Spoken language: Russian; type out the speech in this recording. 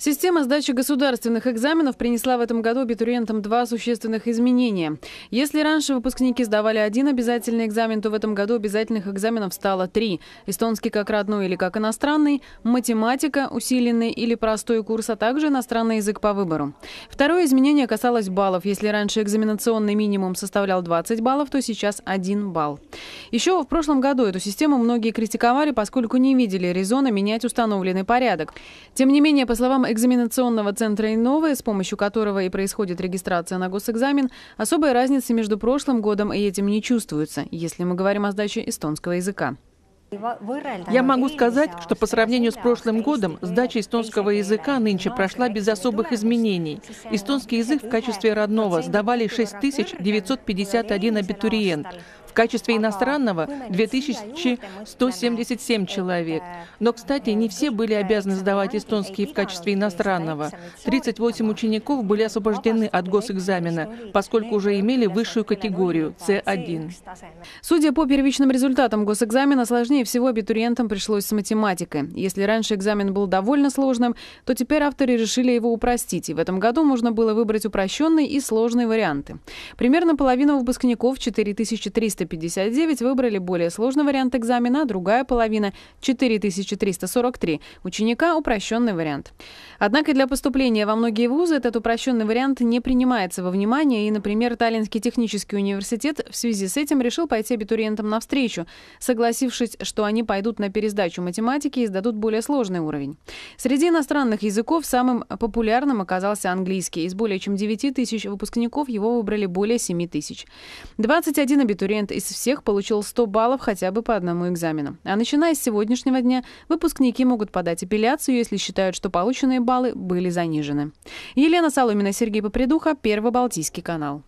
Система сдачи государственных экзаменов принесла в этом году абитуриентам два существенных изменения. Если раньше выпускники сдавали один обязательный экзамен, то в этом году обязательных экзаменов стало три. Эстонский как родной или как иностранный, математика, усиленный или простой курс, а также иностранный язык по выбору. Второе изменение касалось баллов. Если раньше экзаменационный минимум составлял 20 баллов, то сейчас один балл. Еще в прошлом году эту систему многие критиковали, поскольку не видели резона менять установленный порядок. Тем не менее, по словам экзаменационного центра «Инновы», с помощью которого и происходит регистрация на госэкзамен, особой разницы между прошлым годом и этим не чувствуется, если мы говорим о сдаче эстонского языка. Я могу сказать, что по сравнению с прошлым годом сдача эстонского языка нынче прошла без особых изменений. Эстонский язык в качестве родного сдавали 6951 абитуриент, качестве иностранного 2177 человек. Э, Но, кстати, не все были обязаны сдавать эстонский в качестве иностранного. 38 учеников были освобождены от госэкзамена, поскольку уже имели высшую категорию С1. Судя по первичным результатам госэкзамена, сложнее всего абитуриентам пришлось с математикой. Если раньше экзамен был довольно сложным, то теперь авторы решили его упростить, и в этом году можно было выбрать упрощенный и сложный варианты. Примерно половина выпускников, 4300 459 выбрали более сложный вариант экзамена, другая половина — 4343 ученика — упрощенный вариант. Однако для поступления во многие вузы этот упрощенный вариант не принимается во внимание, и, например, Таллинский технический университет в связи с этим решил пойти абитуриентам навстречу, согласившись, что они пойдут на пересдачу математики и сдадут более сложный уровень. Среди иностранных языков самым популярным оказался английский. Из более чем 9 тысяч выпускников его выбрали более 7 тысяч. 21 абитуриент студент из всех получил 100 баллов хотя бы по одному экзамену. А начиная с сегодняшнего дня, выпускники могут подать апелляцию, если считают, что полученные баллы были занижены. Елена Соломина, Сергей Попридуха, Первый Балтийский канал.